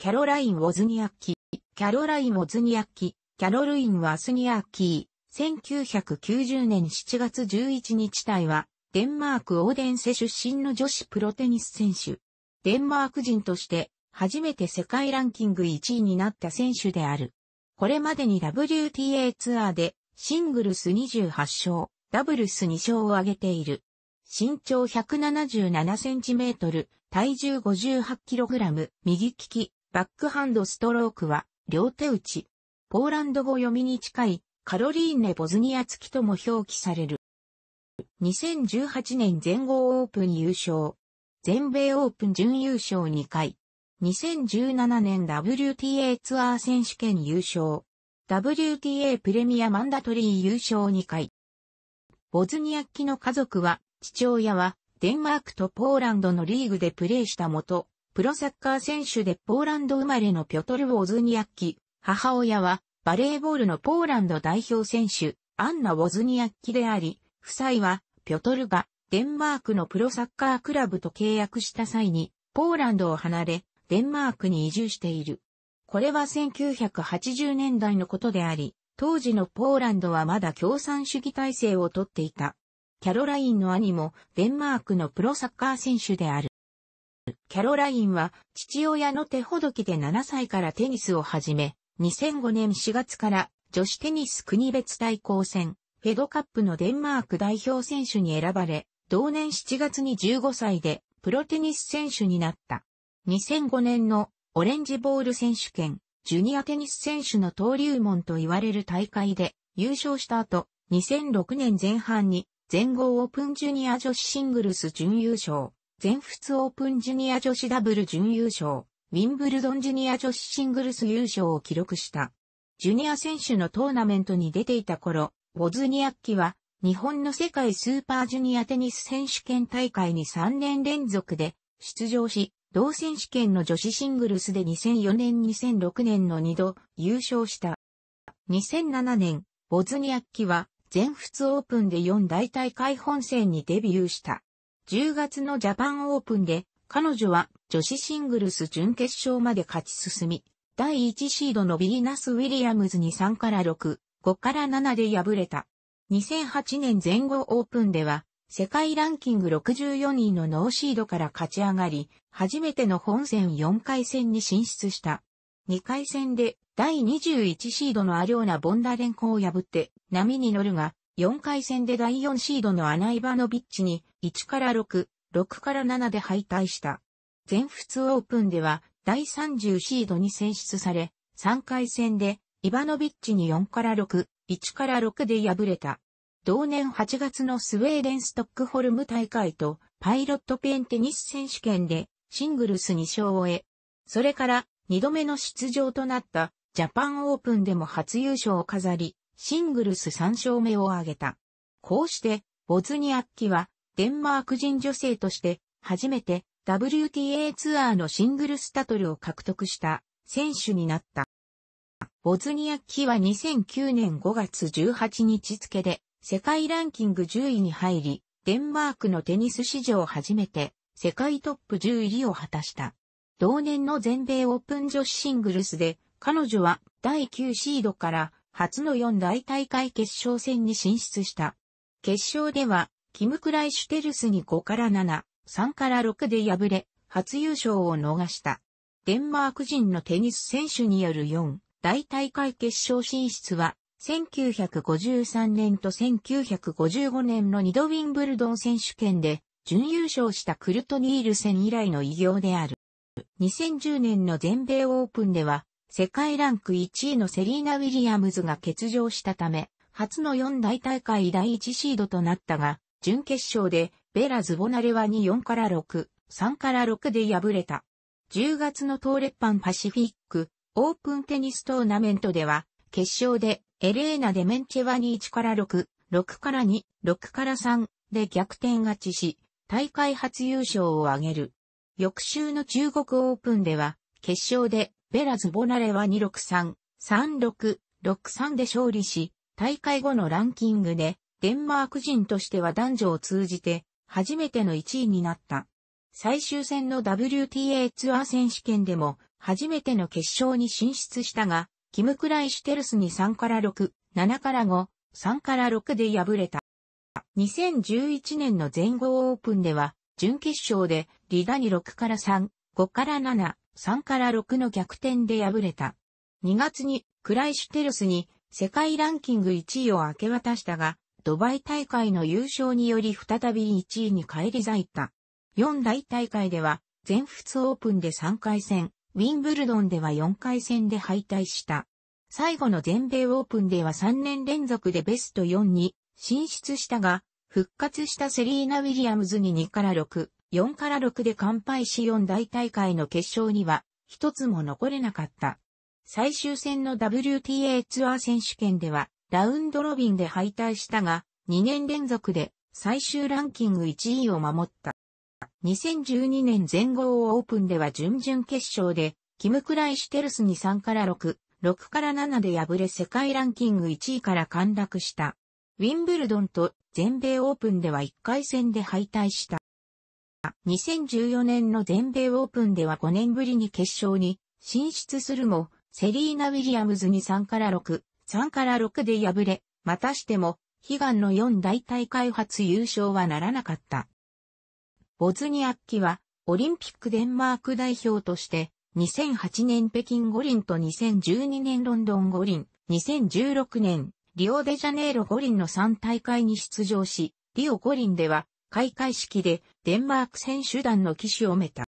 キャロライン・ウォズニアッキー、キャロライン・ウォズニアッキー、キャロルイン・ワスニアッキー、1990年7月11日隊は、デンマーク・オーデンセ出身の女子プロテニス選手。デンマーク人として、初めて世界ランキング1位になった選手である。これまでに WTA ツアーで、シングルス28勝、ダブルス2勝を挙げている。身長177センチメートル、体重58キログラム、右利き、バックハンドストロークは、両手打ち。ポーランド語読みに近い、カロリーネ・ボズニア付きとも表記される。2018年全豪オープン優勝。全米オープン準優勝2回。2017年 WTA ツアー選手権優勝。WTA プレミアマンダトリー優勝2回。ボズニアッキの家族は、父親は、デンマークとポーランドのリーグでプレーしたもと、プロサッカー選手でポーランド生まれのピョトル・ウォズニアッキ。母親はバレーボールのポーランド代表選手、アンナ・ウォズニアッキであり、夫妻はピョトルがデンマークのプロサッカークラブと契約した際に、ポーランドを離れ、デンマークに移住している。これは1980年代のことであり、当時のポーランドはまだ共産主義体制をとっていた。キャロラインの兄もデンマークのプロサッカー選手である。キャロラインは父親の手ほどきで7歳からテニスを始め、2005年4月から女子テニス国別対抗戦、フェドカップのデンマーク代表選手に選ばれ、同年7月に15歳でプロテニス選手になった。2005年のオレンジボール選手権、ジュニアテニス選手の登竜門と言われる大会で優勝した後、2006年前半に全豪オープンジュニア女子シングルス準優勝。全仏オープンジュニア女子ダブル準優勝、ウィンブルドンジュニア女子シングルス優勝を記録した。ジュニア選手のトーナメントに出ていた頃、ボズニアッキは、日本の世界スーパージュニアテニス選手権大会に3年連続で出場し、同選手権の女子シングルスで2004年2006年の2度優勝した。2007年、ボズニアッキは全仏オープンで4大大会本戦にデビューした。10月のジャパンオープンで、彼女は女子シングルス準決勝まで勝ち進み、第1シードのビーナス・ウィリアムズに3から6、5から7で敗れた。2008年前後オープンでは、世界ランキング64位のノーシードから勝ち上がり、初めての本戦4回戦に進出した。2回戦で第21シードのアリョーナ・ボンダレンコを破って波に乗るが、4回戦で第4シードのアナイバノビッチに1から6、6から7で敗退した。全仏オープンでは第30シードに選出され、3回戦でイバノビッチに4から6、1から6で敗れた。同年8月のスウェーデンストックホルム大会とパイロットペンテニス選手権でシングルス2勝を得、それから2度目の出場となったジャパンオープンでも初優勝を飾り、シングルス3勝目を挙げた。こうして、ボズニアッキは、デンマーク人女性として、初めて WTA ツアーのシングルスタトルを獲得した選手になった。ボズニアッキは2009年5月18日付で、世界ランキング10位に入り、デンマークのテニス史上初めて、世界トップ10位を果たした。同年の全米オープン女子シングルスで、彼女は第9シードから初の4大大会決勝戦に進出した。決勝では、キム・クライシュテルスに5から7、3から6で敗れ、初優勝を逃した。デンマーク人のテニス選手による4大大会決勝進出は、1953年と1955年の2度ウィンブルドン選手権で、準優勝したクルトニール戦以来の偉業である。2010年の全米オープンでは、世界ランク1位のセリーナ・ウィリアムズが欠場したため、初の4大大会第1シードとなったが、準決勝でベラ・ズボナレはに4から6、3から6で敗れた。10月の東レッパンパシフィックオープンテニストーナメントでは、決勝でエレーナ・デメンチェワに1から6、6から2、6から3で逆転勝ちし、大会初優勝を挙げる。翌週の中国オープンでは、決勝でベラズボナレは263、36、63で勝利し、大会後のランキングで、デンマーク人としては男女を通じて、初めての1位になった。最終戦の WTA ツアー選手権でも、初めての決勝に進出したが、キム・クライシュテルスに3から6、7から5、3から6で敗れた。2011年の全豪オープンでは、準決勝で、リダに6から3、5から7、3から6の逆転で敗れた。2月にクライシュテルスに世界ランキング1位を明け渡したが、ドバイ大会の優勝により再び1位に返り咲いた。4大大会では、全仏オープンで3回戦、ウィンブルドンでは4回戦で敗退した。最後の全米オープンでは3年連続でベスト4に進出したが、復活したセリーナ・ウィリアムズに2から6、4から6で完敗し4大大会の決勝には、一つも残れなかった。最終戦の WTA ツアー選手権では、ラウンドロビンで敗退したが、2年連続で最終ランキング1位を守った。2012年全豪オープンでは準々決勝で、キム・クライシテルスに3から6、6から7で敗れ世界ランキング1位から陥落した。ウィンブルドンと全米オープンでは1回戦で敗退した。2014年の全米オープンでは5年ぶりに決勝に進出するも、セリーナ・ウィリアムズに3から6、3から6で敗れ、またしても悲願の4大大会初優勝はならなかった。ボズニアッキはオリンピックデンマーク代表として2008年北京五輪と2012年ロンドン五輪、2016年リオデジャネイロ五輪の3大会に出場し、リオ五輪では開会式でデンマーク選手団の騎手をめた。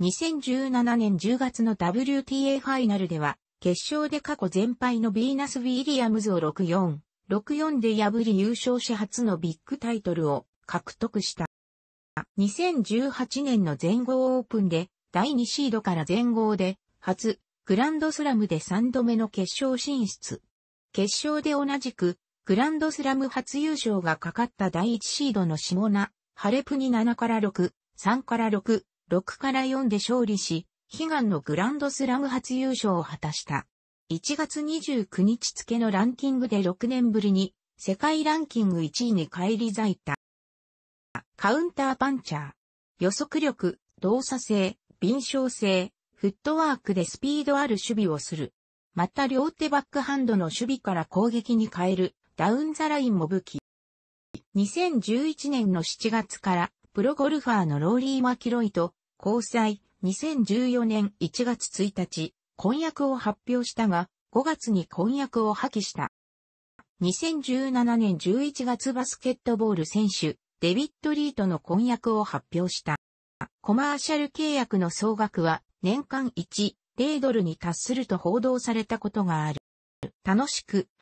2017年10月の WTA ファイナルでは、決勝で過去全敗のビーナス・ウィリアムズを6-4、6-4で破り優勝し初のビッグタイトルを獲得した。2018年の全豪オープンで第2シードから全豪で初グランドスラムで3度目の決勝進出。決勝で同じくグランドスラム初優勝がかかった第1シードのシモナ、ハレプに7から6、3から6、6から4で勝利し、悲願のグランドスラム初優勝を果たした。1月29日付のランキングで6年ぶりに世界ランキング1位に返り咲いた。カウンターパンチャー。予測力、動作性、敏捷性、フットワークでスピードある守備をする。また両手バックハンドの守備から攻撃に変えるダウンザラインも武器。2011年の7月から、プロゴルファーのローリー・マキロイと交際、2014年1月1日、婚約を発表したが、5月に婚約を破棄した。2017年11月バスケットボール選手、デビッド・リーとの婚約を発表した。コマーシャル契約の総額は年間1、0ドルに達すると報道されたことがある。楽しく、